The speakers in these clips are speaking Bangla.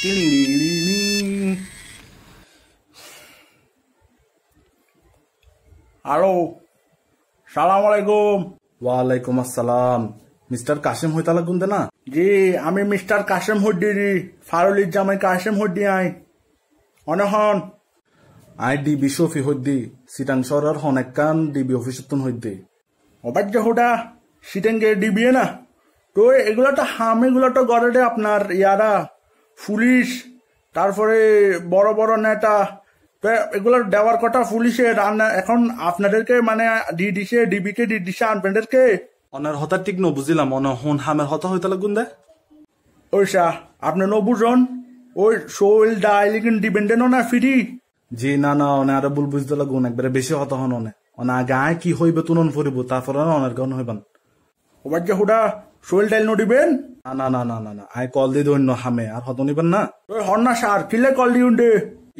হ্যালো সালাম আলাইকুম ওয়ালাইকুম আসসালাম মিস্টার কাশেম হইতালা গুনতে না জি আমি মিস্টার কাশেম হড্ডিরি ফারুলির জামাই কাশেম হড্ডি আই অনেহন আই ডিবি শফি হদ্দি সিটাং সরার হনেকান ডিবি অফিস তুন হইদ্দি অবাজ্য হোটা সিটাঙ্গে ডিবি না তো এগুলো তো হাম এগুলো তো গড়ে আপনার ইয়ারা পুলিশ তারপরে বড় বড় নেতা এগুলো দেওয়ার কথা পুলিশের এখন আপনাদেরকে মানে ডিডিসে ডিবিকে ডিডিসে আনপেন্ডেরকে অনার হতা ঠিক নো বুঝিলাম অন হন হামের হতা হইতে লাগুন দে ওই শাহ আপনি নো বুঝন ওই সোল ডাইলিং ডিপেন্ডেন্ট না ফিরি জি না না অনে আর ভুল বুঝতে লাগুন একবারে বেশি হতা হন অনে অনা গায়ে কি হইবে তুনন ফুরিব তারপর অনার গন হইবান ওবার যে হুডা সোল ডাইল নো ডিবেন না না না না না না আই কল দি দৈন্য হামে আর হত নিবেন না হন্না সার ফিলে কল দিউন দে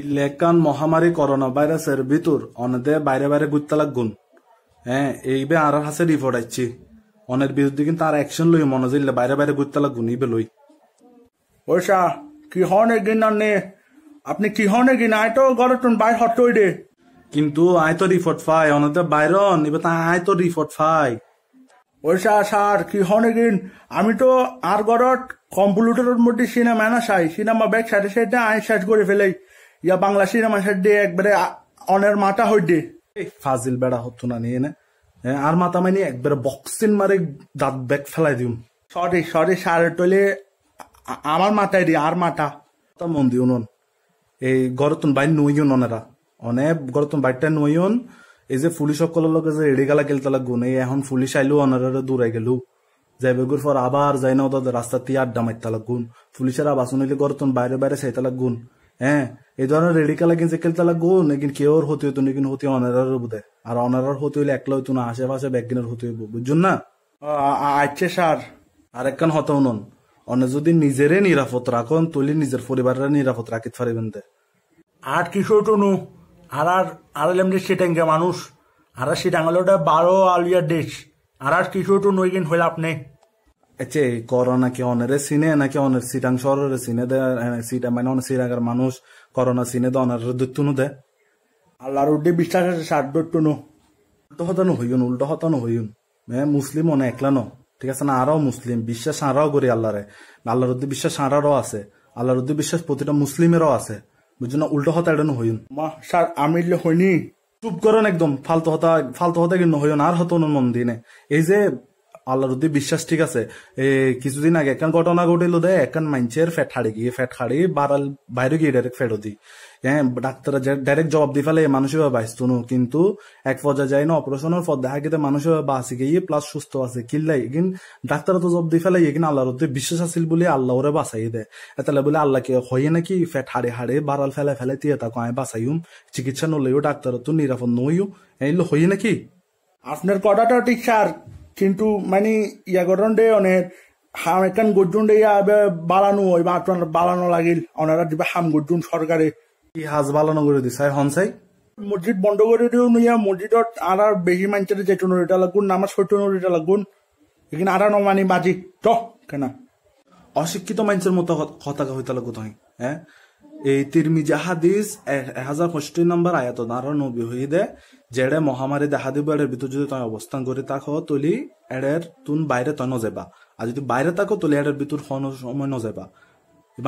ইলেকান মহামারী করোনা ভাইরাসের ভিতর অনেদে বাইরে বাইরে গুত্তা লাগুন হ্যাঁ এইবে আর হাসে রিপোর্ট আইছি অনের বিরুদ্ধে কিন্তু আর অ্যাকশন লই মনে যাইলে বাইরে বাইরে গুত্তা লাগুন ইবে লই ওইসা কি হন এগিন না নে আপনি কি হন এগিন আই তো গড়টন বাইর হট দে কিন্তু আই তো রিপোর্ট ফাই অনেদে বাইরন ইবে তা আই তো রিপোর্ট ফাই ওইসা সার গিন আমি তো আর গড়ত কম্পিউটারের মধ্যে সিনেমা না চাই সিনেমা ব্যাগ সাইডে সাইডে আই সাইড করে ফেলাই ইয়া বাংলা সিনেমা সাইড দিয়ে একবারে অনের মাথা হই দে ফাজিল বেড়া হতো না নিয়ে না আর মাথা মানে একবারে বক্সিন মারে দাঁত ব্যাগ ফেলাই দিম সরি সরি সারে টলে আমার মাথায় দি আর মাথা তো মন দিউন এই গরতন বাইন নইও অনেরা অনেক গরতন বাইরটা নইন এই যে পুলিশ সকলের লগে যে এড়ে গেলা গেল তালা গুনে এখন পুলিশ আইলো অনারে দূরাই গেল যাই বেগুর পর আবার যাই না ওদের রাস্তা দিয়ে আড্ডা মারতে লাগুন পুলিশের আবাস নিলে গরতন বাইরে বাইরে তালা লাগুন হ্যাঁ এই ধরনের রেডি কালা যে খেলতে লাগুন এগিন কেউ হতে হতো নাকি হতে অনারার বোধে আর অনারার হতে হইলে একলা হইতো না আশেপাশে ব্যাগিনের হতে হইব বুঝুন না আচ্ছা সার আর একখান হতেও নন অন্য যদি নিজেরে নিরাপদ রাখুন তুলি নিজের পরিবারের নিরাপদ রাখিতে পারিবেন আট কিশোর টুনু আর আর আরার আরালেম দেশ সেটেঙ্গে মানুষ আর আরা সিটাঙ্গলোটা বারো আলিয়া দেশ আর কিছু তো নইগিন হইল আপনি এচে করোনা কি অনেরে সিনে নাকি অনের সিটাং শহরের সিনে দে সিটা মানে অনেক সিরাগার মানুষ করোনা সিনে দে অনের দুতুনু দে আল্লাহর উড্ডে বিশ্বাস আছে সার দুতুনু উল্টো হতানো হইন উল্টো হতানো হইন মে মুসলিম অনে একলা ন ঠিক আছে না আরও মুসলিম বিশ্বাস আরও করি আল্লাহরে আল্লাহর উদ্দি বিশ্বাস আরও আছে আল্লাহর উদ্দি বিশ্বাস প্রতিটা মুসলিমেরও আছে বুঝছো না উল্টো হতা এটা হইন মা সার আমিরলে হইনি চুপ করেন একদম ফালতু হতা ফালতু হতা কিন্তু হইন আর হতো মন দিনে এই যে আল্লাহর উদ্দি বিশ্বাস ঠিক আছে কিছুদিন আগে একখান ঘটনা ঘটিল দে একখান মাইনছের ফ্যাট হাড়ি গিয়ে ফ্যাট হাড়ি বাড়াল বাইরে গিয়ে ডাইরেক্ট ফ্যাট হতি হ্যাঁ ডাক্তার ডাইরেক্ট জবাব দিয়ে ফেলে মানুষের বাইস্তু কিন্তু এক পর্যায়ে যায় না অপারেশনের পর দেখা গেতে মানুষের বা গিয়ে প্লাস সুস্থ আছে কিল্লাই কিন ডাক্তাররা তো জব দিয়ে ফেলে কিন্তু আল্লাহর উদ্দি বিশ্বাস আছিল বলে আল্লাহ ওরে বাঁচাই দে তাহলে বলে আল্লাহকে হয়ে নাকি ফ্যাট হাড়ে হাড়ে বাড়াল ফেলে ফেলে তিয়ে তাকে আমি বাঁচাইম চিকিৎসা নলেও ডাক্তার তো নিরাপদ নইও এই হয়ে নাকি আপনার কটাটা ঠিক স্যার কিন্তু mani yagoronde অনেক হাম একান গজ্জুন্ডে ইয়া বালানো ওই বা বালানো লাগিল ওনারা দিবে হাম গর্জুন সরকারে কি হাজ বালানো করে দিছে হনসাই মসজিদ বন্ধ করে দিও নিয়া মসজিদ আর আর বেশি মানুষের যেত নদীটা লাগুন নামাজ সৈত নদীটা লাগুন এখানে আর নমানি বাজি চ কেনা অশিক্ষিত মানুষের মতো কথা হইতে লাগু তাই হ্যাঁ এই তিরমিজি হাদিস এক হাজার ষষ্ঠী নম্বর আয়াত নারা নবী দে যেড়ে মহামারী দেখা দিব এর ভিতর যদি তুমি অবস্থান করে থাকো তলি এড়ের তুন বাইরে তয় নজেবা আর যদি বাইরে থাকো তলি এড়ের ভিতর হন সময় নজেবা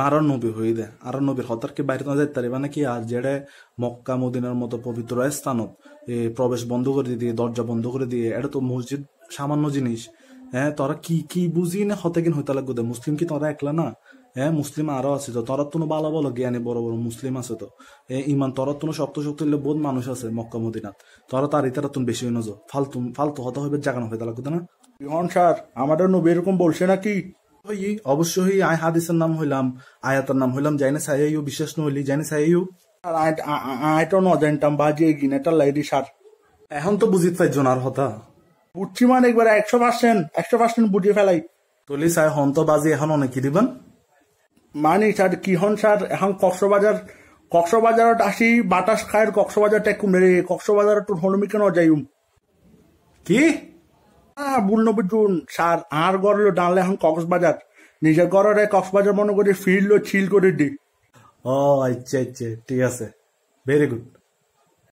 আর নবী হই দে আর নবীর হতার কি বাইরে নজাই যাইতে মানে কি আর যেড়ে মক্কা মদিনার মতো পবিত্র স্থানত প্রবেশ বন্ধ করে দিয়ে দরজা বন্ধ করে দিয়ে এটা তো মসজিদ সামান্য জিনিস হ্যাঁ তোরা কি কি বুঝি না হতে কিন হইতে লাগবে মুসলিম কি তোরা একলা না হ্যাঁ মুসলিম আরো আছে তো তরত্তনু ভালো ভালো জ্ঞানী বড় বড় মুসলিম আছে তো ইমান শক্ত শক্ত হইলে বহুত মানুষ আছে মক্কা মদিনাত তর তার ইতারাতুন বেশি নজ ফালতু ফালতু হতা হবে জাগানো হয়ে তালা না হন স্যার আমাদের নবী এরকম বলছে নাকি অবশ্যই আয় হাদিসের নাম হইলাম আয়াতের নাম হইলাম জাইনে সাইয়াইও বিশ্বাস নহলি জাইনে সাইয়াইও আয়টা বাজি এগিন এটা লাইডি সার এখন তো বুঝিত পাইজন আর হতা বুঝছি মানে একবার একশো পার্সেন্ট একশো পার্সেন্ট বুঝিয়ে ফেলাই তলি সাই হন তো বাজি এখন অনেকে দিবেন মানি স্যার কি হন স্যার এখন কক্সবাজার কক্সবাজারত আসি বাতাস খায়ের কক্সবাজার টেক মেরে কক্সবাজারত হনুমি কেন যাইম কি বুল নবুজুন স্যার আর লো ডানলে এখন কক্সবাজার নিজের গড়রে কক্সবাজার মনে করে ফিরলো ছিল করে দি ও আচ্ছা আচ্ছা ঠিক আছে ভেরি গুড